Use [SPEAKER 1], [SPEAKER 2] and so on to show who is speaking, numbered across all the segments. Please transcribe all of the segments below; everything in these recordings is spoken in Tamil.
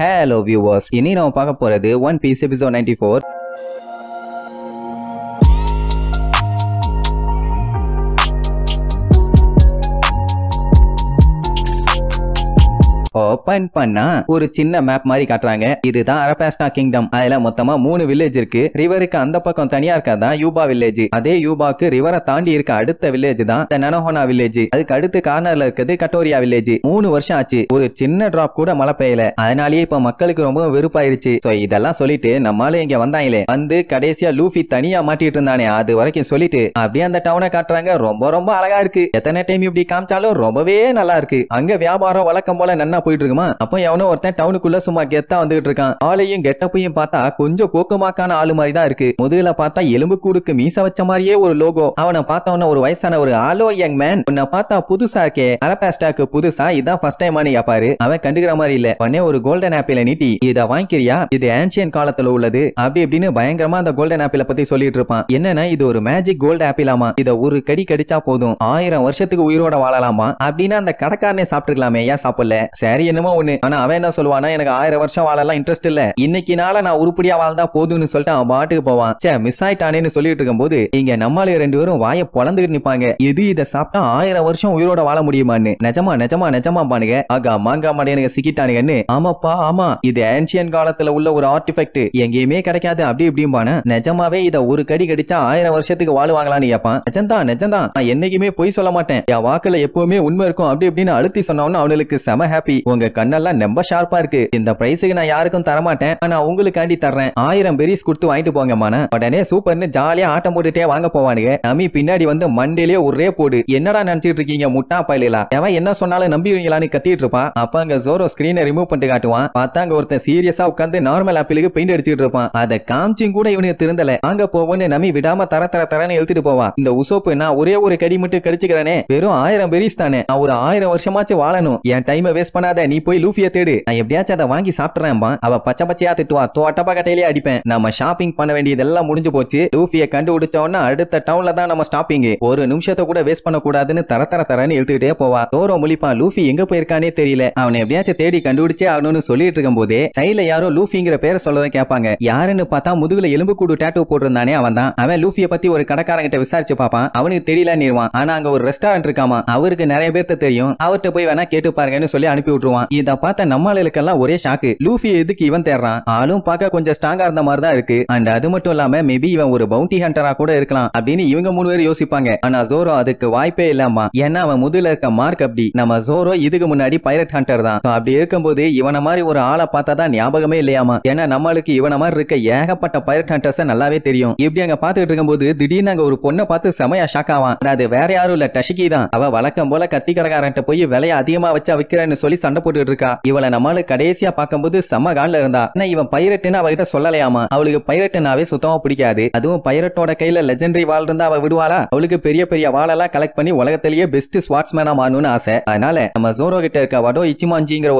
[SPEAKER 1] ஹலோ வியூவர்ஸ் இனி நம்ம பார்க்க போறது One Piece episode ninety four open பண்ணா ஒரு சின்ன மேப் மாதிரி காட்டுறாங்க இதுதான் அரபாஸ்னா கிங்டம் அதுல மொத்தமா மூணு வில்லேஜ் இருக்கு ரிவருக்கு அந்த பக்கம் தனியா இருக்கா யூபா வில்லேஜ் அதே யூபாக்கு ரிவரை தாண்டி இருக்க அடுத்த வில்லேஜ் தான் நனஹோனா வில்லேஜ் அதுக்கு அடுத்து கார்னர்ல இருக்குது கட்டோரியா வில்லேஜ் மூணு வருஷம் ஆச்சு ஒரு சின்ன டிராப் கூட மழை பெய்யல அதனாலேயே இப்ப மக்களுக்கு ரொம்ப வெறுப்பாயிருச்சு சோ இதெல்லாம் சொல்லிட்டு நம்மளால இங்க வந்தாங்களே வந்து கடைசியா லூஃபி தனியா மாட்டிட்டு இருந்தானே அது வரைக்கும் சொல்லிட்டு அப்படியே அந்த டவுனை காட்டுறாங்க ரொம்ப ரொம்ப அழகா இருக்கு எத்தனை டைம் இப்படி காமிச்சாலும் ரொம்பவே நல்லா இருக்கு அங்க வியாபாரம் வழக்கம் போல நன்னா போயிட்டு போயிட்டு இருக்குமா அப்ப எவனோ ஒருத்தன் டவுனுக்குள்ள சும்மா கெத்தா வந்துகிட்டு இருக்கான் ஆளையும் கெட்டப்பையும் பார்த்தா கொஞ்சம் கோக்கமாக்கான ஆளு மாதிரி தான் இருக்கு முதுகுல பார்த்தா எலும்பு கூடுக்கு மீச வச்ச மாதிரியே ஒரு லோகோ அவனை பார்த்தவன ஒரு வயசான ஒரு ஆலோ யங் மேன் உன்னை பார்த்தா புதுசா இருக்கே அரபாஸ்டாக்கு புதுசா இதான் ஃபர்ஸ்ட் டைம் ஆனி பாரு அவன் கண்டுக்கிற மாதிரி இல்ல உடனே ஒரு கோல்டன் ஆப்பிள நீட்டி இத வாங்கிக்கிறியா இது ஆன்சியன் காலத்துல உள்ளது அப்படி இப்படின்னு பயங்கரமா அந்த கோல்டன் ஆப்பிள பத்தி சொல்லிட்டு இருப்பான் என்னன்னா இது ஒரு மேஜிக் கோல்டு ஆப்பிளாமா இத ஒரு கடி கடிச்சா போதும் ஆயிரம் வருஷத்துக்கு உயிரோட வாழலாமா அப்படின்னு அந்த கடைக்காரனே சாப்பிட்டுக்கலாமே ஏன் சாப்பிடல சரி என்னமோ ஒண்ணு ஆனா அவன் என்ன சொல்லுவானா எனக்கு ஆயிரம் வருஷம் வாழலாம் இன்ட்ரெஸ்ட் இல்ல இன்னைக்கு நாள நான் உருப்படியா வாழ்ந்தா போதும்னு சொல்லிட்டு அவன் பாட்டுக்கு போவான் சே மிஸ் ஆயிட்டானேன்னு சொல்லிட்டு இருக்கும் போது இங்க நம்மளே ரெண்டு பேரும் வாய பொழந்துட்டு நிப்பாங்க எது இதை சாப்பிட்டா ஆயிரம் வருஷம் உயிரோட வாழ முடியுமான்னு நிஜமா நிஜமா நிஜமா பானுங்க ஆகா மாங்கா மாடேனுங்க சிக்கிட்டானுங்கன்னு ஆமாப்பா ஆமா இது ஏன்ஷியன் காலத்துல உள்ள ஒரு ஆர்டிஃபெக்ட் எங்கேயுமே கிடைக்காது அப்படி இப்படிம்பான நிஜமாவே இத ஒரு கடி கடிச்சா ஆயிரம் வருஷத்துக்கு வாழ்வாங்களான்னு கேப்பான் நிஜம்தான் நிஜம்தான் நான் என்னைக்குமே பொய் சொல்ல மாட்டேன் என் வாக்குல எப்பவுமே உண்மை இருக்கும் அப்படி இப்படின்னு அழுத்தி சொன்னவன்னு அவனுக்கு செம ஹாப்பி உங்க கண்ணெல்லாம் ரொம்ப ஷார்ப்பா இருக்கு இந்த பிரைஸுக்கு நான் யாருக்கும் தரமாட்டேன் ஆனா உங்களுக்காண்டி தர்றேன் ஆயிரம் பெரிஸ் கொடுத்து வாங்கிட்டு போங்கம்மான உடனே சூப்பர்னு ஜாலியா ஆட்டம் போட்டுட்டே வாங்க போவானுங்க நமி பின்னாடி வந்து மண்டையிலேயே ஒரே போடு என்னடா நினைச்சிட்டு இருக்கீங்க முட்டா பயிலா அவன் என்ன சொன்னாலும் நம்பிடுவீங்களான்னு கத்திட்டு இருப்பான் அப்ப அங்க ஜோரோ ஸ்கிரீனை ரிமூவ் பண்ணிட்டு காட்டுவான் பார்த்தா அங்க ஒருத்தன் சீரியஸா உட்காந்து நார்மல் ஆப்பிளுக்கு பெயிண்ட் அடிச்சிட்டு இருப்பான் அதை காமிச்சும் கூட இவனுக்கு திருந்தல அங்க போவோன்னு நமி விடாம தர தர தரன்னு எழுத்துட்டு போவா இந்த உசோப்பு நான் ஒரே ஒரு கடி மட்டும் கடிச்சுக்கிறேனே வெறும் ஆயிரம் பெரிஸ் தானே நான் ஒரு ஆயிரம் வருஷமாச்சு வாழணும் என் டைமை வேஸ்ட் பண்ணாத நீ போய் லூபிய தேடு நான் எப்படியாச்சும் அதை வாங்கி சாப்பிட்டுறேன்பா அவ பச்சை பச்சையா திட்டுவா தோட்டப்பா கட்டையிலே அடிப்பேன் நம்ம ஷாப்பிங் பண்ண வேண்டியதெல்லாம் முடிஞ்சு போச்சு லூபிய கண்டுபிடிச்ச அடுத்த டவுன்ல தான் நம்ம ஸ்டாப்பிங் ஒரு நிமிஷத்தை கூட வேஸ்ட் பண்ண கூடாதுன்னு தர தர தரன்னு எழுத்துக்கிட்டே போவா தோரோ முழிப்பா லூஃபி எங்க போயிருக்கானே தெரியல அவனை எப்படியாச்சும் தேடி கண்டுபிடிச்சே ஆகணும்னு சொல்லிட்டு இருக்கும் போதே சைல யாரோ லூஃபிங்கிற பேரை சொல்லதான் கேட்பாங்க யாருன்னு பார்த்தா முதுகுல எலும்பு கூடு டேட்டூ போட்டிருந்தானே அவன் தான் அவன் லூபிய பத்தி ஒரு கடைக்காரங்கிட்ட விசாரிச்சு பாப்பான் அவனுக்கு தெரியல நிறுவான் ஆனா அங்க ஒரு ரெஸ்டாரண்ட் இருக்காமா அவருக்கு நிறைய பேர்த்த தெரியும் அவர்கிட்ட போய் வேணா கேட்டு பாருங்கன்னு சொல்லி அனுப்பி விட்டுருவான் போவான் இத பார்த்த நம்மளுக்கெல்லாம் ஒரே ஷாக்கு லூஃபி எதுக்கு இவன் தேடுறான் ஆளும் பார்க்க கொஞ்சம் ஸ்ட்ராங்கா இருந்த மாதிரி தான் இருக்கு அண்ட் அது மட்டும் இல்லாம மேபி இவன் ஒரு பவுண்டி ஹண்டரா கூட இருக்கலாம் அப்படின்னு இவங்க மூணு பேரும் யோசிப்பாங்க ஆனா ஜோரோ அதுக்கு வாய்ப்பே இல்லாமா ஏன்னா அவன் முதுல இருக்க மார்க் அப்படி நம்ம ஜோரோ இதுக்கு முன்னாடி பைரட் ஹண்டர் தான் அப்படி இருக்கும்போது இவன மாதிரி ஒரு ஆளை பார்த்தா தான் ஞாபகமே இல்லையாமா ஏன்னா நம்மளுக்கு இவன மாதிரி இருக்க ஏகப்பட்ட பைரட் ஹண்டர்ஸ் நல்லாவே தெரியும் இப்படி அங்க பாத்துக்கிட்டு இருக்கும்போது திடீர்னு அங்க ஒரு பொண்ணை பார்த்து செமையா ஷாக் ஆவான் அது வேற யாரும் இல்ல டஷிகி தான் அவ வழக்கம் போல கத்தி கடைக்காரன்ட்ட போய் விலையை அதிகமா வச்சா விற்கிறேன்னு சொல்லி சண்டை போட்டுட்டு இருக்கா இவளை நம்மளால கடைசியா இருந்தா ஆனா இவன் பைரட்னு அவகிட்ட சொல்லலையாமா அவளுக்கு பைரட்னாவே சுத்தமா பிடிக்காது அதுவும் பைரட்டோட கையில லெஜெண்டரி வால் இருந்தா அவ விடுவாளா அவளுக்கு பெரிய பெரிய வாழெல்லாம் கலெக்ட் பண்ணி உலகத்திலேயே பெஸ்ட் ஸ்வாட்ஸ்மேனா மாறணும்னு ஆசை அதனால நம்ம ஜோரோ கிட்ட இருக்க வடோ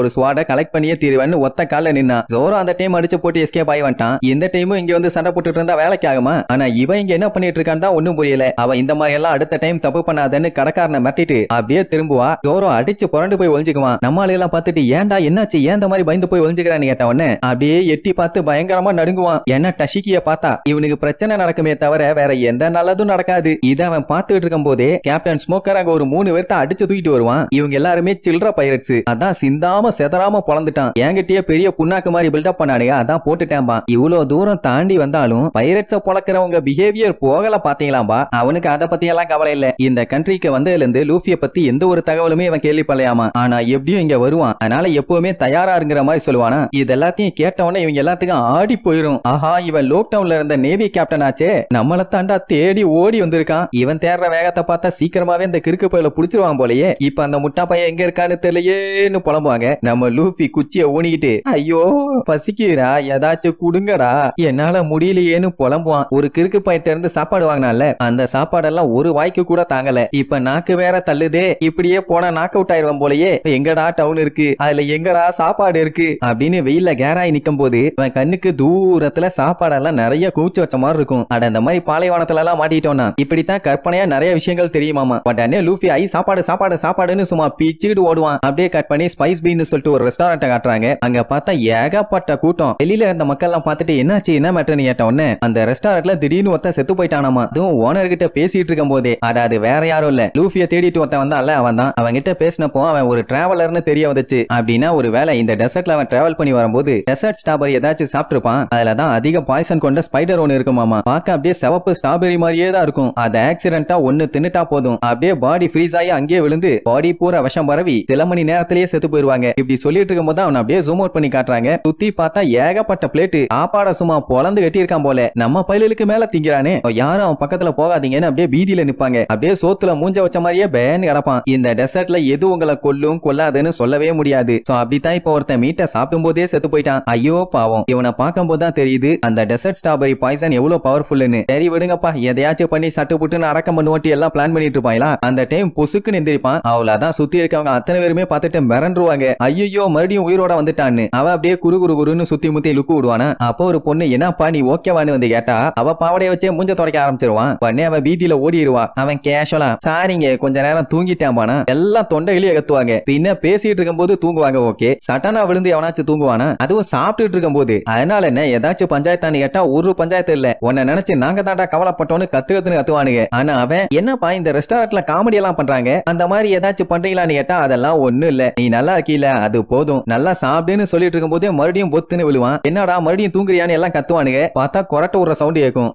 [SPEAKER 1] ஒரு ஸ்வாட கலெக்ட் பண்ணியே தீருவேன்னு ஒத்த கால நின்னா ஜோரோ அந்த டைம் அடிச்சு போட்டு எஸ்கேப் ஆகி வந்துட்டான் இந்த டைமும் இங்க வந்து சண்டை போட்டுட்டு இருந்தா வேலைக்கு ஆகுமா ஆனா இவன் இங்க என்ன பண்ணிட்டு இருக்கான்னு தான் ஒண்ணும் புரியல அவன் இந்த மாதிரி எல்லாம் அடுத்த டைம் தப்பு பண்ணாதன்னு கடக்காரனை மிரட்டிட்டு அப்படியே திரும்புவா ஜோரோ அடிச்சு புரண்டு போய் ஒழிஞ்சுக்குவான் நம்மளால இதெல்லாம் பார்த்துட்டு ஏன்டா என்னாச்சு ஏன் இந்த மாதிரி பயந்து போய் ஒழிஞ்சுக்கிறான்னு கேட்ட உடனே அப்படியே எட்டி பார்த்து பயங்கரமா நடுங்குவான் ஏன்னா டஷிக்கிய பார்த்தா இவனுக்கு பிரச்சனை நடக்குமே தவிர வேற எந்த நல்லதும் நடக்காது இதை அவன் பார்த்துட்டு இருக்கும் போதே கேப்டன் ஸ்மோக்கர் அங்க ஒரு மூணு பேர்த்த அடிச்சு தூக்கிட்டு வருவான் இவங்க எல்லாருமே சில்ற பைரட்ஸ் அதான் சிந்தாம செதறாம பொழந்துட்டான் என்கிட்டயே பெரிய புண்ணாக்கு மாதிரி பில்டப் பண்ணானுங்க அதான் போட்டுட்டேன்பா இவ்வளவு தூரம் தாண்டி வந்தாலும் பைரட்ஸ பொழக்கிறவங்க பிஹேவியர் போகல பாத்தீங்களாம்பா அவனுக்கு அதை பத்தி எல்லாம் கவலை இல்ல இந்த கண்ட்ரிக்கு வந்ததுல இருந்து லூபிய பத்தி எந்த ஒரு தகவலுமே இவன் கேள்விப்படையாமா ஆனா எப்படியும் இங்க வரும் சொல்லுவான் அதனால எப்பவுமே தயாரா இருங்கிற மாதிரி சொல்லுவானா இது எல்லாத்தையும் கேட்டவன இவங்க எல்லாத்துக்கும் ஆடி போயிரும் ஆஹா இவன் லோக்டவுன்ல இருந்த நேவி கேப்டன் ஆச்சே நம்மள தாண்டா தேடி ஓடி வந்திருக்கான் இவன் தேடுற வேகத்தை பார்த்தா சீக்கிரமாவே இந்த கிறுக்கு பயில புடிச்சிருவான் போலயே இப்ப அந்த முட்டா பையன் எங்க இருக்கான்னு தெரியலையேன்னு புலம்புவாங்க நம்ம லூஃபி குச்சிய ஊனிக்கிட்டு ஐயோ பசிக்கிறா ஏதாச்சும் குடுங்கடா என்னால முடியலையேன்னு புலம்புவான் ஒரு கிறுக்கு பயிட்ட இருந்து சாப்பாடு வாங்கினால அந்த சாப்பாடெல்லாம் ஒரு வாய்க்கு கூட தாங்கல இப்ப நாக்கு வேற தள்ளுதே இப்படியே போனா நாக் அவுட் ஆயிருவான் போலயே எங்கடா டவுன் இருக்கு அதுல எங்கடா சாப்பாடு இருக்கு அப்படின்னு வெயில கேராய் நிக்கும் போது அவன் கண்ணுக்கு தூரத்துல சாப்பாடெல்லாம் நிறைய கூச்சி வச்ச மாதிரி இருக்கும் அட இந்த மாதிரி பாலைவனத்துல எல்லாம் மாட்டிட்டோம்னா இப்படித்தான் கற்பனையா நிறைய விஷயங்கள் தெரியுமாமா அண்ணே லூஃபி ஐ சாப்பாடு சாப்பாடு சாப்பாடுன்னு சும்மா பிச்சுக்கிட்டு ஓடுவான் அப்படியே கட் பண்ணி ஸ்பைஸ் பீன் சொல்லிட்டு ஒரு ரெஸ்டாரண்ட் காட்டுறாங்க அங்க பார்த்தா ஏகப்பட்ட கூட்டம் வெளியில இருந்த மக்கள் எல்லாம் பாத்துட்டு என்னாச்சு என்ன மேட்டர்னு கேட்ட உடனே அந்த ரெஸ்டாரண்ட்ல திடீர்னு ஒருத்தன் செத்து போயிட்டானாமா அதுவும் ஓனர் கிட்ட பேசிட்டு இருக்கும் போதே அட அது வேற யாரும் இல்ல லூஃபிய தேடிட்டு ஒருத்தன் வந்தால அவன் தான் அவன் கிட்ட பேசினப்போ அவன் ஒரு டிராவலர்னு தெரிய வந்துச்சு அப்படின்னா ஒரு வேலை இந்த டெசர்ட்ல அவன் டிராவல் பண்ணி வரும்போது டெசர்ட் ஸ்ட்ராபெரி ஏதாச்சும் சாப்பிட்டுருப்பான் அதுல தான் அதிக பாய்சன் கொண்ட ஸ்பைடர் ஒன்று இருக்குமாமா பார்க்க அப்படியே சிவப்பு ஸ்ட்ராபெரி மாதிரியே தான் இருக்கும் அதை ஆக்சிடென்ட்டா ஒன்னு தின்னுட்டா போதும் அப்படியே பாடி ஃப்ரீஸ் ஆகி அங்கேயே விழுந்து பாடி பூரா விஷம் பரவி சில மணி நேரத்திலேயே செத்து போயிருவாங்க இப்படி சொல்லிட்டு இருக்கும் போது அவன் அப்படியே ஜூம் அவுட் பண்ணி காட்டுறாங்க சுத்தி பார்த்தா ஏகப்பட்ட பிளேட்டு சாப்பாட சும்மா பொழந்து கட்டியிருக்கான் போல நம்ம பயிலுக்கு மேல திங்கிறானே யாரும் அவன் பக்கத்துல போகாதீங்கன்னு அப்படியே பீதியில நிப்பாங்க அப்படியே சோத்துல மூஞ்ச வச்ச மாதிரியே பேன் கிடப்பான் இந்த டெசர்ட்ல எது உங்களை கொல்லும் கொல்லாதுன்னு சொல்லவே சாப்பிடவே முடியாது சோ அப்படித்தான் இப்போ ஒருத்தன் மீட்டை சாப்பிடும் போதே செத்து போயிட்டான் ஐயோ பாவம் இவனை பார்க்கும் போது தெரியுது அந்த டெசர்ட் ஸ்ட்ராபெரி பாய்சன் எவ்வளவு பவர்ஃபுல்னு சரி விடுங்கப்பா எதையாச்சும் பண்ணி சட்டு புட்டுன்னு அடக்கம் பண்ணுவோட்டி எல்லாம் பிளான் பண்ணிட்டு இருப்பாங்களா அந்த டைம் பொசுக்குன்னு நிந்திருப்பான் அவ்வளவுதான் சுத்தி இருக்கவங்க அத்தனை பேருமே பார்த்துட்டு மிரண்டுருவாங்க ஐயோ மறுபடியும் உயிரோட வந்துட்டான்னு அவ அப்படியே குரு குரு குருன்னு சுத்தி முத்தி லுக்கு விடுவானா அப்போ ஒரு பொண்ணு என்னப்பா நீ ஓகேவான்னு வந்து கேட்டா அவ பாவடைய வச்சே மூஞ்ச துடைக்க ஆரம்பிச்சிருவான் உடனே அவன் வீதியில ஓடிடுவா அவன் கேஷுவலா சாரிங்க கொஞ்ச நேரம் தூங்கிட்டான் பானா எல்லாம் தொண்டைகளையும் எகத்துவாங்க பின்ன பேசிட்டு இருக்கும் போது தூங்குவாங்க ஓகே சட்டனா விழுந்து எவனாச்சும் தூங்குவானா அதுவும் சாப்பிட்டுட்டு இருக்கும் போது அதனால என்ன ஏதாச்சும் பஞ்சாயத்தானு கேட்டா ஒரு பஞ்சாயத்து இல்ல உன்னை நினைச்சு நாங்க தாண்டா கவலைப்பட்டோன்னு கத்துக்கத்துன்னு கத்துவானுங்க ஆனா அவன் என்னப்பா இந்த ரெஸ்டாரண்ட்ல காமெடி எல்லாம் பண்றாங்க அந்த மாதிரி ஏதாச்சும் பண்றீங்களான்னு கேட்டா அதெல்லாம் ஒண்ணு இல்ல நீ நல்லா இருக்கீல அது போதும் நல்லா சாப்பிடுன்னு சொல்லிட்டு இருக்கும் போதே மறுபடியும் பொத்துன்னு விழுவான் என்னடா மறுபடியும் தூங்குறியான்னு எல்லாம் கத்துவானுங்க பார்த்தா கொரட்ட விடுற சவுண்டு கேட்கும்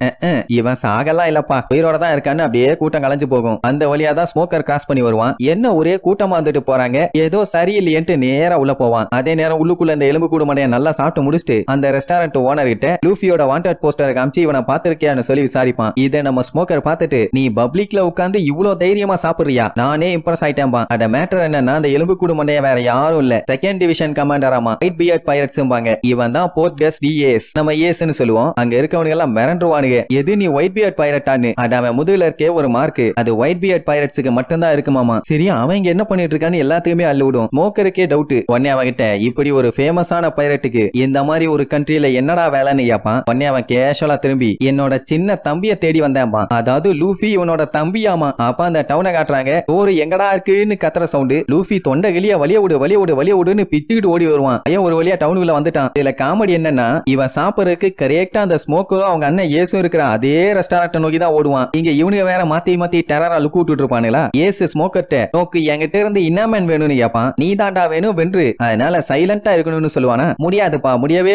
[SPEAKER 1] இவன் சாகலாம் இல்லப்பா உயிரோட தான் இருக்கான்னு அப்படியே கூட்டம் கலைஞ்சு போகும் அந்த வழியா தான் ஸ்மோக்கர் கிராஸ் பண்ணி வருவான் என்ன ஒரே கூட்டமா வந்துட்டு போறாங்க ஏதோ சரியில்லை முடியன்ட்டு நேரா உள்ள போவான் அதே நேரம் உள்ளுக்குள்ள இந்த எலும்பு கூடு மடைய நல்லா சாப்பிட்டு முடிச்சுட்டு அந்த ரெஸ்டாரண்ட் ஓனர் கிட்ட லூஃபியோட வாண்டட் போஸ்டர் காமிச்சு இவனை பாத்திருக்கியான்னு சொல்லி விசாரிப்பான் இதை நம்ம ஸ்மோக்கர் பார்த்துட்டு நீ பப்ளிக்ல உட்காந்து இவ்வளவு தைரியமா சாப்பிடுறியா நானே இம்ப்ரெஸ் ஆயிட்டேன்பா அட மேட்டர் என்னன்னா அந்த எலும்பு கூடு மண்டைய வேற யாரும் இல்ல செகண்ட் டிவிஷன் கமாண்டராமா ஒயிட் பியர்ட் பைரட்ஸ்ம்பாங்க இவன் தான் போர்ட் போர்ட்கஸ் டிஏஎஸ் நம்ம ஏஎஸ்னு சொல்லுவோம் அங்க இருக்கவனுங்க எல்லாம் மிரண்டுவானுங்க எது நீ ஒயிட் பியர்ட் பைரட்டான்னு அது அவன் முதுகுல இருக்கே ஒரு மார்க் அது ஒயிட் பியர்ட் பைரட்ஸுக்கு மட்டும்தான் இருக்குமாமா சரி அவன் இங்க என்ன பண்ணிட்டு இருக்கான்னு எல்லாத்துக்குமே அள்ளுவிடும் மோக்க கேட்கறக்கே டவுட் உடனே இப்படி ஒரு ஃபேமஸான பைரட்டுக்கு இந்த மாதிரி ஒரு கண்ட்ரியில என்னடா வேலைன்னு கேப்பான் உடனே அவன் கேஷுவலா திரும்பி என்னோட சின்ன தம்பிய தேடி வந்தான் அதாவது லூஃபி இவனோட தம்பியாமா அப்ப அந்த டவுனை காட்டுறாங்க ஒரு எங்கடா இருக்குன்னு கத்துற சவுண்டு லூஃபி தொண்டை கிளிய வலிய விடு வலிய விடு வலிய விடுன்னு பிச்சுக்கிட்டு ஓடி வருவான் ஏன் ஒரு வழியா டவுனுக்குள்ள வந்துட்டான் இதுல காமெடி என்னன்னா இவன் சாப்பிடுறதுக்கு கரெக்டா அந்த ஸ்மோக்கரும் அவங்க அண்ணன் ஏசும் இருக்கிற அதே ரெஸ்டாரண்ட் நோக்கி தான் ஓடுவான் இங்க இவனுக்கு வேற மாத்தி மாத்தி டெரரா லுக் விட்டுட்டு இருப்பானுங்களா ஏசு ஸ்மோக்கர்ட்ட நோக்கு என்கிட்ட இருந்து இன்னமேன் வேணும்னு கேப்பான் நீ தான் தான்டா வேணும் வென்று அதனால சைலண்டா இருக்கணும்னு சொல்லுவானா முடியாதுப்பா முடியவே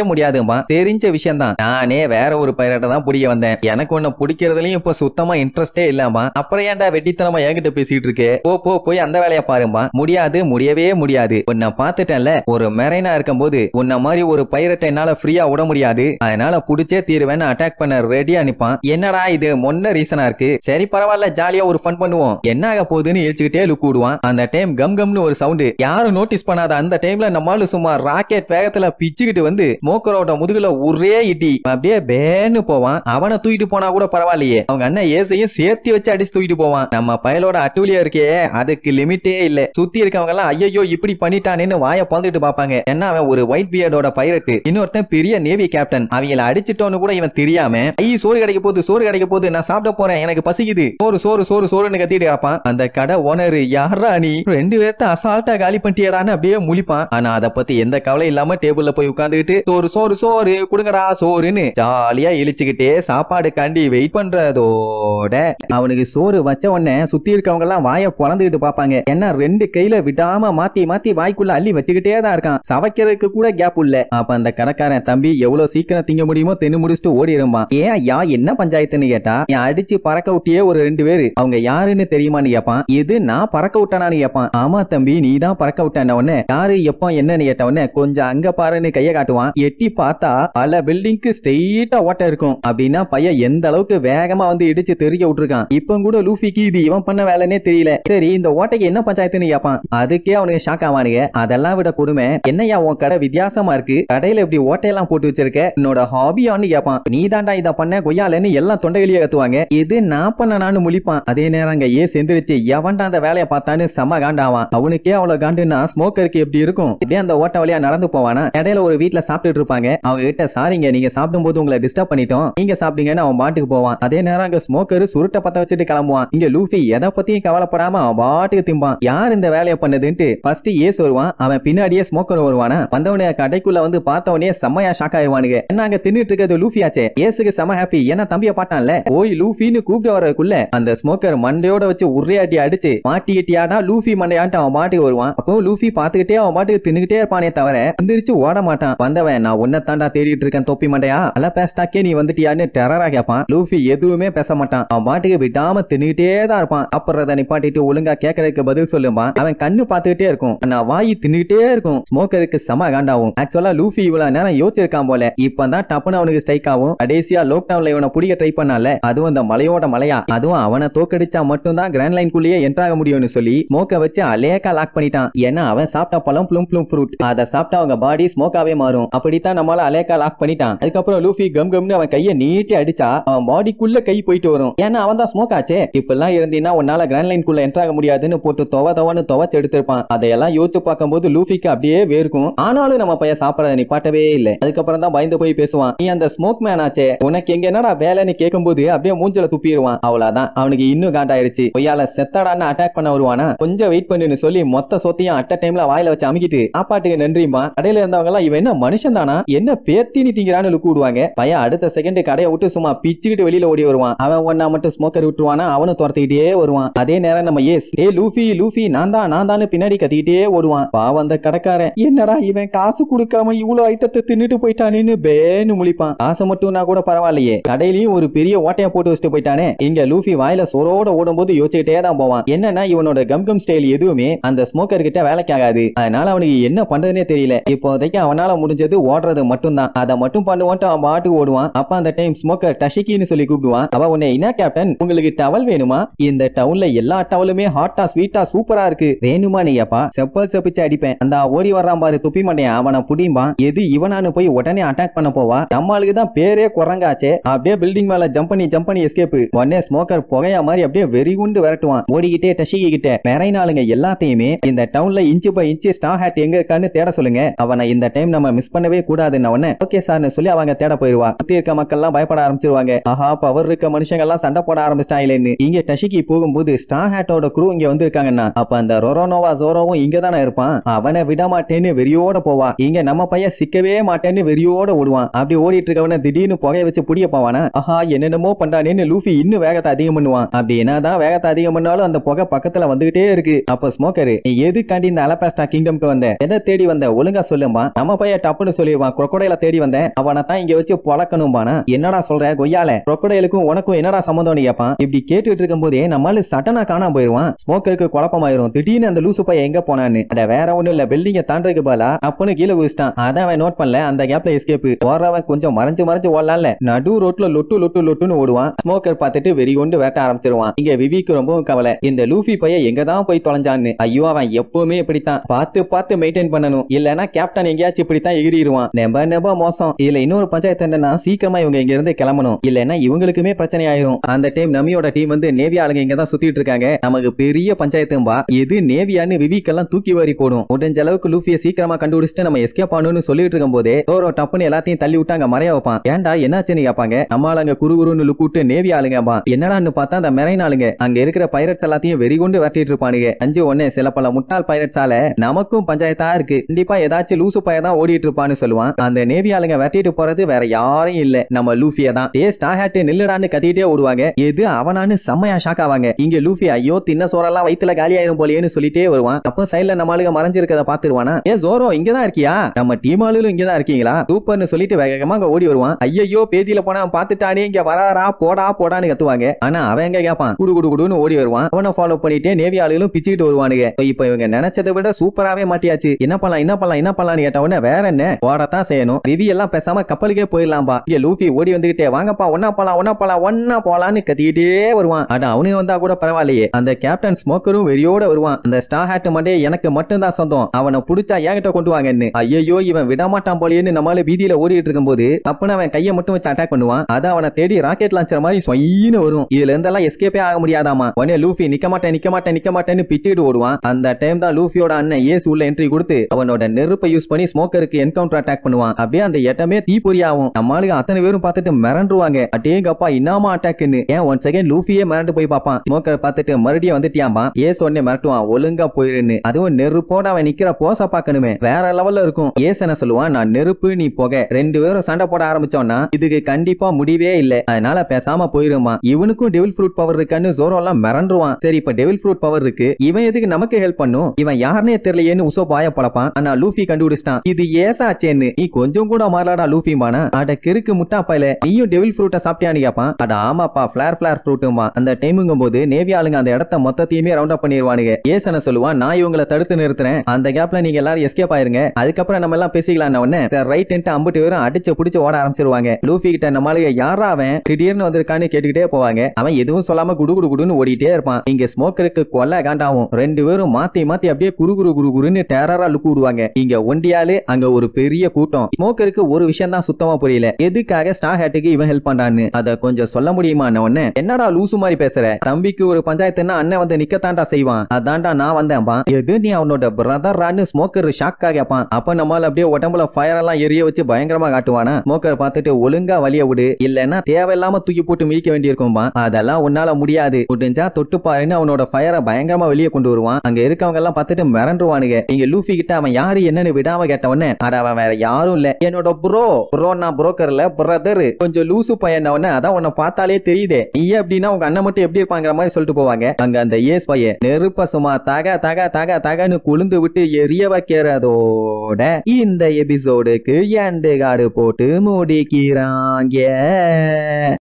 [SPEAKER 1] தெரிஞ்ச விஷயம் தான் நானே வேற ஒரு பயிரட்ட தான் வந்தேன் எனக்கு உன்ன பிடிக்கிறதுலயும் இப்ப சுத்தமா இன்ட்ரெஸ்டே இல்லாமா அப்புறம் ஏன்டா வெட்டித்தனமா என்கிட்ட பேசிட்டு போ போ போய் அந்த பாருமா முடியாது முடியவே முடியாது உன்னை பாத்துட்டேன்ல ஒரு மெரைனா இருக்கும் போது உன்ன மாதிரி ஒரு பைரட்டை என்னால ஃப்ரீயா விட முடியாது அதனால புடிச்சே தீருவேன்னு அட்டாக் பண்ண ரெடியா நிப்பான் என்னடா இது முன்ன ரீசனா இருக்கு சரி பரவாயில்ல ஜாலியா ஒரு ஃபன் பண்ணுவோம் என்ன ஆக போகுதுன்னு இழிச்சுக்கிட்டே லுக்கு விடுவான் அந்த டைம் கம் கம்னு ஒரு சவுண்டு யாரும் நோட்டீஸ் பண்ணாத அந்த டைம்ல நம்மளால சும்மா ராக்கெட் வேகத்துல பிச்சுக்கிட்டு வந்து மோக்கரோட முதுகுல ஒரே இடி அப்படியே பேன்னு போவான் அவனை தூக்கிட்டு போனா கூட பரவாயில்லையே அவங்க அண்ணன் ஏசையும் சேர்த்து வச்சு அடிச்சு தூக்கிட்டு போவான் நம்ம பயலோட அட்டுவலியா இருக்கே அதுக்கு லிமிட்டே இல்ல சுத்தி இருக்கவங்க எல்லாம் ஐயோ இப்படி பண்ணிட்டானேன்னு வாய பந்துட்டு பாப்பாங்க ஏன்னா அவன் ஒரு ஒயிட் பியர்டோட பைரட் இன்னொருத்தன் பெரிய நேவி கேப்டன் அவங்கள அடிச்சிட்டோன்னு கூட இவன் தெரியாம ஐய சோறு கிடைக்க போகுது சோறு கிடைக்க போகுது நான் சாப்பிட போறேன் எனக்கு பசிக்குது சோறு சோறு சோறு சோறுன்னு கத்திட்டு கிடப்பான் அந்த கடை ஓனர் யாரா நீ ரெண்டு பேர்த்த அசால்ட்டா காலி பண்ணிட்டு முடியலான்னு அப்படியே முழிப்பான் ஆனா அதை பத்தி எந்த கவலை இல்லாம டேபிள்ல போய் உட்காந்துக்கிட்டு சோறு சோறு சோறு குடுங்கடா சோறுன்னு ஜாலியா இழிச்சுக்கிட்டே சாப்பாடு காண்டி வெயிட் பண்றதோட அவனுக்கு சோறு வச்ச உடனே சுத்தி இருக்கவங்க எல்லாம் வாய குழந்துகிட்டு பாப்பாங்க ஏன்னா ரெண்டு கையில விடாம மாத்தி மாத்தி வாய்க்குள்ள அள்ளி வச்சுக்கிட்டே தான் இருக்கான் சவைக்கிறதுக்கு கூட கேப் இல்ல அப்ப அந்த கடைக்காரன் தம்பி எவ்வளவு சீக்கிரம் திங்க முடியுமோ தின்னு முடிச்சுட்டு ஓடிடுமா ஏன் ஐயா என்ன பஞ்சாயத்துன்னு கேட்டா என் அடிச்சு பறக்க விட்டியே ஒரு ரெண்டு பேரு அவங்க யாருன்னு தெரியுமான்னு கேப்பான் எது நான் பறக்க விட்டானான்னு கேப்பான் ஆமா தம்பி நீ தான் பறக்க விட்ட கூப்பிட்டேன் யாரு எப்ப என்னன்னு கேட்ட உடனே கொஞ்சம் அங்க பாருன்னு கைய காட்டுவான் எட்டி பார்த்தா பல பில்டிங்க்கு ஸ்ட்ரெயிட்டா ஓட்ட இருக்கும் அப்படின்னா பையன் எந்த அளவுக்கு வேகமா வந்து இடிச்சு தெரிய விட்டுருக்கான் இப்ப கூட லூஃபிக்கு இது இவன் பண்ண வேலைனே தெரியல சரி இந்த ஓட்டைக்கு என்ன பஞ்சாயத்துன்னு கேட்பான் அதுக்கே அவனுக்கு ஷாக் ஆவானுங்க அதெல்லாம் விட கொடுமை என்னையா உன் கடை வித்தியாசமா இருக்கு கடையில இப்படி ஓட்டையெல்லாம் போட்டு வச்சிருக்க என்னோட ஹாபியான்னு கேட்பான் நீ தாண்டா இதை பண்ண கொய்யாலன்னு எல்லாம் தொண்டையிலேயே கத்துவாங்க இது நான் பண்ணனான்னு முழிப்பான் அதே நேரம் ஏ செந்திரிச்சு எவன்டா அந்த வேலையை பார்த்தான்னு செம காண்டாவான் அவனுக்கே அவ்வளவு காண்டுன்னா ஸ்மோக்கருக்கு எப்படி இருக்கும் இப்படியே அந்த ஓட்ட வழியா நடந்து போவானா இடையில ஒரு வீட்டுல சாப்பிட்டுட்டு இருப்பாங்க அவங்க கிட்ட சாரிங்க நீங்க சாப்பிடும் போது உங்களை டிஸ்டர்ப் பண்ணிட்டோம் நீங்க சாப்பிட்டீங்கன்னு அவன் பாட்டுக்கு போவான் அதே நேரம் அங்க ஸ்மோக்கர் சுருட்டை பத்த வச்சுட்டு கிளம்புவான் இங்க லூஃபி எதை பத்தியும் கவலைப்படாம அவன் பாட்டுக்கு திம்பான் யார் இந்த வேலையை பண்ணுதுன்ட்டு ஃபர்ஸ்ட் ஏஸ் வருவான் அவன் பின்னாடியே ஸ்மோக்கர் வருவானா வந்தவனே கடைக்குள்ள வந்து பார்த்தவனே செம்மையா ஷாக் ஆயிடுவானுங்க என்ன அங்க தின்னுட்டு இருக்கிறது லூஃபியாச்சே ஏசுக்கு செம ஹாப்பி ஏன்னா தம்பிய பாட்டான்ல ஓய் லூஃபின்னு கூப்பிட்டு வர்றதுக்குள்ள அந்த ஸ்மோக்கர் மண்டையோட வச்சு உரையாட்டி அடிச்சு மாட்டி இட்டியாடா லூஃபி மண்டையான்ட்டு அவன் பாட்டுக்கு வருவான் அப்போ லூஃபி பாத்துக்கிட்டே அவன் பாட்டுக்கு தின்னுகிட்டே இருப்பானே தவிர எந்திரிச்சு ஓட மாட்டான் வந்தவன் நான் உன்ன தாண்டா தேடிட்டு இருக்கேன் தொப்பி மண்டையா அல பேசிட்டாக்கே நீ வந்துட்டியான்னு டெரரா கேட்பான் லூஃபி எதுவுமே பேச மாட்டான் அவன் பாட்டுக்கு விடாம தின்னுகிட்டே தான் இருப்பான் அப்புறத நிப்பாட்டிட்டு ஒழுங்கா கேட்கறதுக்கு பதில் சொல்லுமா அவன் கண்ணு பாத்துக்கிட்டே இருக்கும் நான் வாய் தின்னுகிட்டே இருக்கும் ஸ்மோக்கருக்கு செம காண்டாவும் ஆக்சுவலா லூஃபி இவ்வளவு நேரம் யோசிச்சிருக்கான் போல இப்பதான் டப்புனு அவனுக்கு ஸ்ட்ரைக் ஆகும் கடைசியா லோக்டவுன்ல இவனை பிடிக்க ட்ரை பண்ணால அதுவும் அந்த மலையோட மலையா அதுவும் அவனை தோக்கடிச்சா மட்டும் தான் கிராண்ட் லைன் குள்ளேயே என்ட்ராக முடியும்னு சொல்லி மோக்க வச்சு அலேக்கா லாக் பண்ணிட்டான் ஏன்னா அவன் சாப்பிட்ட பழம் ப்ளூம் ப்ளூம் ஃப்ரூட் அதை சாப்பிட்டா அவங்க பாடி ஸ்மோக்காவே மாறும் அப்படித்தான் நம்மளால அலேக்கா லாக் பண்ணிட்டான் அதுக்கப்புறம் லூஃபி கம் கம்னு அவன் கையை நீட்டி அடிச்சா அவன் பாடிக்குள்ள கை போயிட்டு வரும் ஏன்னா அவன் தான் ஸ்மோக் ஆச்சே இப்பெல்லாம் இருந்தீங்கன்னா உன்னால கிராண்ட் லைன் குள்ள என்ட்ராக முடியாதுன்னு போட்டு தொவ தவன்னு துவச்சு எடுத்திருப்பான் அதையெல்லாம் யோசிச்சு பார்க்கும்போது லூஃபிக்கு அப்படியே வேர்க்கும் ஆனாலும் நம்ம பையன் நீ பாட்டவே இல்லை அதுக்கப்புறம் தான் பயந்து போய் பேசுவான் நீ அந்த ஸ்மோக் மேன் ஆச்சே உனக்கு எங்க என்னடா வேலைன்னு கேட்கும்போது அப்படியே மூஞ்சல துப்பிடுவான் அவ்வளவுதான் அவனுக்கு இன்னும் காண்டாயிருச்சு பொய்யால செத்தடான்னு அட்டாக் பண்ண வருவானா கொஞ்சம் வெயிட் பண்ணுன்னு சொல்லி மொத்த சொத்தையும் அட்டாக் டைம்ல வாயில வச்சு அமுக்கிட்டு சாப்பாட்டுக்கு நன்றிமா கடையில இருந்தவங்க எல்லாம் இவன் என்ன மனுஷன் தானா என்ன பேர்த்தீனி திங்கிறான்னு கூடுவாங்க பையன் அடுத்த செகண்ட் கடையை விட்டு சும்மா பிச்சுக்கிட்டு வெளியில ஓடி வருவான் அவன் ஒன்னா மட்டும் ஸ்மோக்கர் விட்டுருவானா அவனும் துரத்திக்கிட்டே வருவான் அதே நேரம் நம்ம ஏஸ் ஏ லூபி லூபி நான் தான் நான் தான் பின்னாடி கத்திக்கிட்டே ஓடுவான் பாவம் அந்த கடைக்காரன் என்னடா இவன் காசு கொடுக்காம இவ்வளவு ஐட்டத்தை தின்னுட்டு போயிட்டானேன்னு பேனு முழிப்பான் காசை மட்டும்னா கூட பரவாயில்லையே கடையிலயும் ஒரு பெரிய ஓட்டையை போட்டு வச்சுட்டு போயிட்டானே இங்க லூபி வாயில சொரோட போது யோசிச்சுட்டே தான் போவான் என்னன்னா இவனோட கம்கம் ஸ்டைல் எதுவுமே அந்த ஸ்மோக்கர் கிட்ட வேலை ஆகாது அதனால அவனுக்கு என்ன பண்றதுனே தெரியல இப்போதைக்கு அவனால முடிஞ்சது ஓடுறது மட்டும் தான் அதை மட்டும் பண்ணுவான்ட்டு அவன் பாட்டு ஓடுவான் அப்ப அந்த டைம் ஸ்மோக்கர் டஷிக்கின்னு சொல்லி கூப்பிடுவான் அவன் உன்னை என்ன கேப்டன் உங்களுக்கு டவல் வேணுமா இந்த டவுன்ல எல்லா டவலுமே ஹாட்டா ஸ்வீட்டா சூப்பரா இருக்கு வேணுமா நீங்கப்பா செப்பல் செப்பிச்சு அடிப்பேன் அந்த ஓடி வர்றான் பாரு துப்பி மண்டையா அவனை புடிம்பான் எது இவனானு போய் உடனே அட்டாக் பண்ண போவா நம்மளுக்கு தான் பேரே குரங்காச்சே அப்படியே பில்டிங் மேல ஜம்ப் பண்ணி ஜம்ப் பண்ணி எஸ்கேப் உடனே ஸ்மோக்கர் புகையா மாதிரி அப்படியே வெறி குண்டு விரட்டுவான் ஓடிக்கிட்டே டஷிக்கிட்டே மெரைனாளுங்க எல்லாத்தையுமே இந்த டவுன்ல inch by inch straw hat எங்க இருக்கான்னு தேட சொல்லுங்க அவனை இந்த டைம் நம்ம மிஸ் பண்ணவே கூடாதுன்னு உடனே ஓகே சார்னு சொல்லி அவங்க தேட போயிருவா சுத்தி இருக்க மக்கள் எல்லாம் பயப்பட ஆரம்பிச்சிருவாங்க ஆஹா பவர் இருக்க மனுஷங்க எல்லாம் சண்டை போட ஆரம்பிச்சிட்டாங்களேன்னு இங்க டஷிக்கு போகும்போது ஸ்டார் ஹேட்டோட குரூ இங்க இருக்காங்கன்னா அப்ப அந்த ரொரோனோவா ஜோரோவும் இங்க தானே இருப்பான் அவனை விட மாட்டேன்னு வெறியோட போவான் இங்க நம்ம பையன் சிக்கவே மாட்டேன்னு வெறியோட ஓடுவான் அப்படி ஓடிட்டு இருக்கவன திடீர்னு புகைய வச்சு புடிய போவானா ஆஹா என்னென்னமோ பண்றானேன்னு லூஃபி இன்னும் வேகத்தை அதிகம் பண்ணுவான் அப்படி என்னதான் வேகத்தை அதிகம் பண்ணாலும் அந்த புகை பக்கத்துல வந்துகிட்டே இருக்கு அப்ப ஸ்மோக்கரு எதுக்காண்டி இந்த அலபாஸ்டா கிங்டம்க்கு வந்தேன் எதை தேடி வந்த ஒழுங்கா சொல்லுமா நம்ம பையன் டப்புன்னு சொல்லிடுவான் குரொக்கடையில தேடி வந்தேன் அவனை தான் இங்க வச்சு பழக்கணும்பானா என்னடா சொல்ற கொய்யால குரொக்கடையிலுக்கும் உனக்கும் என்னடா சம்மந்தம்னு கேட்பான் இப்படி கேட்டுட்டு இருக்கும் போதே நம்மளால சட்டனா காணாம போயிருவான் ஸ்மோக்கருக்கு குழப்பமாயிரும் திடீர்னு அந்த லூசு பையன் எங்க போனான்னு அட வேற ஒண்ணும் இல்ல பில்டிங்க தாண்டதுக்கு பாலா அப்புன்னு கீழே விழிச்சிட்டான் அதான் அவன் நோட் பண்ணல அந்த கேப்ல எஸ்கேப் ஓடுறவன் கொஞ்சம் மறைஞ்சு மறைஞ்சு ஓடலாம்ல நடு ரோட்ல லொட்டு லொட்டு லொட்டுன்னு ஓடுவான் ஸ்மோக்கர் பார்த்துட்டு வெறி கொண்டு வேட்ட ஆரம்பிச்சிருவான் இங்க விவிக்கு ரொம்பவும் கவலை இந்த லூஃபி பையன் எங்க தான் போய் தொலைஞ்சான்னு ஐயோ அவன் எப்பவுமே இப்படித்தான் பார்த்து பார்த்து மெயின்டைன் பண்ணணும் இல்லனா கேப்டன் எங்கேயாச்சும் இப்படித்தான் எகிரிடுவான் நம்ப நம்ப மோசம் இதுல இன்னொரு பஞ்சாயத்து என்னன்னா சீக்கிரமா இவங்க இங்க இருந்து கிளம்பணும் இல்லனா இவங்களுக்குமே பிரச்சனை ஆயிரும் அந்த டைம் நமியோட டீம் வந்து நேவி ஆளுங்க இங்க தான் சுத்திட்டு இருக்காங்க நமக்கு பெரிய பஞ்சாயத்தும்பா எது நேவியான்னு விவிக்கெல்லாம் தூக்கி வாரி போடும் முடிஞ்ச அளவுக்கு லூஃபியை சீக்கிரமா கண்டுபிடிச்சிட்டு நம்ம எஸ்கேப் ஆனு சொல்லிட்டு இருக்கும் போதே தோரோ டப்புன்னு எல்லாத்தையும் தள்ளி விட்டாங்க மறைய வைப்பான் ஏன்டா என்னாச்சுன்னு கேட்பாங்க நம்ம ஆளுங்க குருகுருன்னு லுக் விட்டு நேவி ஆளுங்கப்பா என்னடான்னு பார்த்தா அந்த மெரைன் ஆளுங்க அங்க இருக்கிற பைரட்ஸ் எல்லாத்தையும் வெறி கொண்டு வரட்டிட்டு இருப்பானுங்க அஞ்சு ஒன்னு சில பல முட்டாள் பைரட்ஸ் கேஸால நமக்கும் பஞ்சாயத்தா இருக்கு கண்டிப்பா ஏதாச்சும் லூசு பைய தான் ஓடிட்டு இருப்பான்னு சொல்லுவான் அந்த நேவி ஆளுங்க வெட்டிட்டு போறது வேற யாரும் இல்ல நம்ம லூஃபிய தான் ஏ ஸ்டாஹாட்டு நில்லுடான்னு கத்திட்டே ஓடுவாங்க எது அவனான்னு செம்மையா ஷாக் ஆவாங்க இங்க லூஃபி ஐயோ தின்ன சோறெல்லாம் வயித்துல காலியாயிரும் போலேன்னு சொல்லிட்டே வருவான் அப்ப சைட்ல நம்மளுக்கு மறைஞ்சிருக்கத பாத்துருவானா ஏ ஜோரோ இங்கதான் இருக்கியா நம்ம டீம் ஆளுகளும் இங்கதான் இருக்கீங்களா சூப்பர்னு சொல்லிட்டு வேகமா அங்க ஓடி வருவான் ஐயோ பேதியில போனா பாத்துட்டானே இங்க வராரா போடா போடான்னு கத்துவாங்க ஆனா அவன் எங்க கேப்பான் குடு குடு குடுன்னு ஓடி வருவான் அவனை ஃபாலோ பண்ணிட்டே நேவி ஆளுகளும் பிச்சுக்கிட்டு வருவானுங்க இப்ப இவங்க நினைச்சத நினைச்சதை விட சூப்பராவே மாட்டியாச்சு என்ன பண்ணலாம் என்ன பண்ணலாம் என்ன பண்ணலாம்னு கேட்ட உடனே வேற என்ன தான் செய்யணும் ரிவி எல்லாம் பேசாம கப்பலுக்கே போயிடலாம்பா இங்க லூஃபி ஓடி வந்துகிட்டே வாங்கப்பா ஒன்னா போலாம் ஒன்னா போலாம் ஒன்னா போலான்னு கத்திக்கிட்டே வருவான் ஆனா அவனுக்கு வந்தா கூட பரவாயில்லையே அந்த கேப்டன் ஸ்மோக்கரும் வெறியோட வருவான் அந்த ஸ்டா ஹேட் மண்டே எனக்கு மட்டும்தான் சொந்தம் அவனை புடிச்சா என்கிட்ட கொண்டு வாங்கன்னு ஐயோ இவன் விடமாட்டான் போலேன்னு நம்மளால வீதியில ஓடிட்டு இருக்கும் போது அப்பனா அவன் கையை மட்டும் வச்சு அட்டாக் பண்ணுவான் அதை அவனை தேடி ராக்கெட் லான்ச்சர் மாதிரி சொயின்னு வரும் இதுல இருந்தெல்லாம் எஸ்கேப்பே ஆக முடியாதாமா உடனே லூஃபி நிக்க மாட்டேன் நிக்க மாட்டேன் நிக்க மாட்டேன்னு பிச்சுட்டு ஓடுவான் அந்த டைம் தான் லூஃபி மர்ஃபியோட அண்ணன் ஏசு உள்ள என்ட்ரி கொடுத்து அவனோட நெருப்பை யூஸ் பண்ணி ஸ்மோக்கருக்கு என்கவுண்டர் அட்டாக் பண்ணுவான் அப்படியே அந்த இடமே தீப்பொறியாகும் நம்மளுக்கு அத்தனை பேரும் பார்த்துட்டு மிரண்டுருவாங்க கப்பா இன்னாமா அட்டாக்னு ஏன் ஒன் செகண்ட் லூஃபியே மிரண்டு போய் பார்ப்பான் ஸ்மோக்கர் பார்த்துட்டு மறுபடியும் வந்துட்டியாமா ஏசு உடனே மிரட்டுவான் ஒழுங்கா போயிருன்னு அதுவும் நெருப்போட அவன் நிக்கிற போச பார்க்கணுமே வேற லெவல்ல இருக்கும் ஏசு என்ன சொல்லுவான் நான் நெருப்பு நீ போக ரெண்டு பேரும் சண்டை போட ஆரம்பிச்சோம்னா இதுக்கு கண்டிப்பா முடிவே இல்லை அதனால பேசாம போயிருமா இவனுக்கும் டெவில் ஃப்ரூட் பவர் இருக்கான்னு ஜோரோ எல்லாம் மிரண்டுருவான் சரி இப்ப டெவில் ஃப்ரூட் பவர் இருக்கு இவன் எதுக்கு நமக்கு ஹெல்ப் பண்ணும் இவன் யாருன்னே தெரியலையேன்னு உசோ பாய பழப்பான் ஆனா லூஃபி கண்டுபிடிச்சிட்டான் இது ஏசாச்சேன்னு நீ கொஞ்சம் கூட மாறலாடா பானா அட கிறுக்கு முட்டாப்பாயில நீயும் டெவில் ஃப்ரூட்டை சாப்பிட்டியான்னு கேப்பான் அட ஆமாப்பா ஃபிளார் ஃபிளார் ஃப்ரூட்டுமா அந்த டைமுங்கும் போது நேவி ஆளுங்க அந்த இடத்த மொத்தத்தையுமே ரவுண்ட் அப் பண்ணிடுவானுங்க ஏசன சொல்லுவான் நான் இவங்களை தடுத்து நிறுத்துறேன் அந்த கேப்ல நீங்க எல்லாரும் எஸ்கேப் ஆயிருங்க அதுக்கப்புறம் நம்ம எல்லாம் பேசிக்கலாம் உடனே ரைட் அம்பட்டு பேரும் அடிச்சு பிடிச்சு ஓட ஆரம்பிச்சிருவாங்க லூஃபி கிட்ட நம்மளுக்கு யாரா அவன் திடீர்னு வந்திருக்கான்னு கேட்டுக்கிட்டே போவாங்க அவன் எதுவும் சொல்லாம குடு குடு குடுன்னு ஓடிட்டே இருப்பான் இங்க ஸ்மோக்கருக்கு கொல்ல காண்டாவும் ரெண்டு பேரும் மாத்தி மாத்தி அப்படியே குரு குரு குரு குருன்னு டேரரா லுக்கு விடுவாங்க இங்க ஒண்டியாலே அங்க ஒரு பெரிய கூட்டம் ஸ்மோக்கருக்கு ஒரு விஷயம் தான் சுத்தமா புரியல எதுக்காக ஸ்டார் ஹேட்டுக்கு இவன் ஹெல்ப் பண்றான்னு அதை கொஞ்சம் சொல்ல முடியுமா உடனே என்னடா லூசு மாதிரி பேசுற தம்பிக்கு ஒரு பஞ்சாயத்துன்னா அண்ணன் வந்து நிக்கத்தாண்டா செய்வான் அதான்டா நான் வந்தேன்பா எது நீ அவனோட பிரதர் ரான்னு ஸ்மோக்கர் ஷாக்கா கேப்பான் அப்ப நம்மால அப்படியே உடம்புல ஃபயர் எல்லாம் எரிய வச்சு பயங்கரமா காட்டுவானா ஸ்மோக்கர் பார்த்துட்டு ஒழுங்கா வழிய விடு இல்லன்னா தேவையில்லாம தூக்கி போட்டு மிதிக்க வேண்டியிருக்கும்பா அதெல்லாம் உன்னால முடியாது முடிஞ்சா தொட்டு பாருன்னு அவனோட ஃபயரை பயங்கரமா வெளியே கொண்டு வருவான் அங்க இருக்கவங்க எல்லாம் பார்த்துட்டு வந்துட்டு மிரண்டுவானுங்க நீங்க லூஃபி கிட்ட அவன் யாரு என்னன்னு விடாம கேட்டவொடனே அட அவன் வேற யாரும் இல்ல என்னோட ப்ரோ ப்ரோ நான் புரோக்கர்ல பிரதர் கொஞ்சம் லூசு பையன் அதான் உன்னை பார்த்தாலே தெரியுதே நீ அப்படின்னா உங்க அண்ணன் மட்டும் எப்படி இருப்பாங்கிற மாதிரி சொல்லிட்டு போவாங்க அங்க அந்த ஏஸ் பையன் நெருப்ப சும்மா தக தக தக தகன்னு குளிந்து விட்டு எரிய வைக்கிறதோட இந்த எபிசோடுக்கு ஏண்டு காடு போட்டு முடிக்கிறாங்க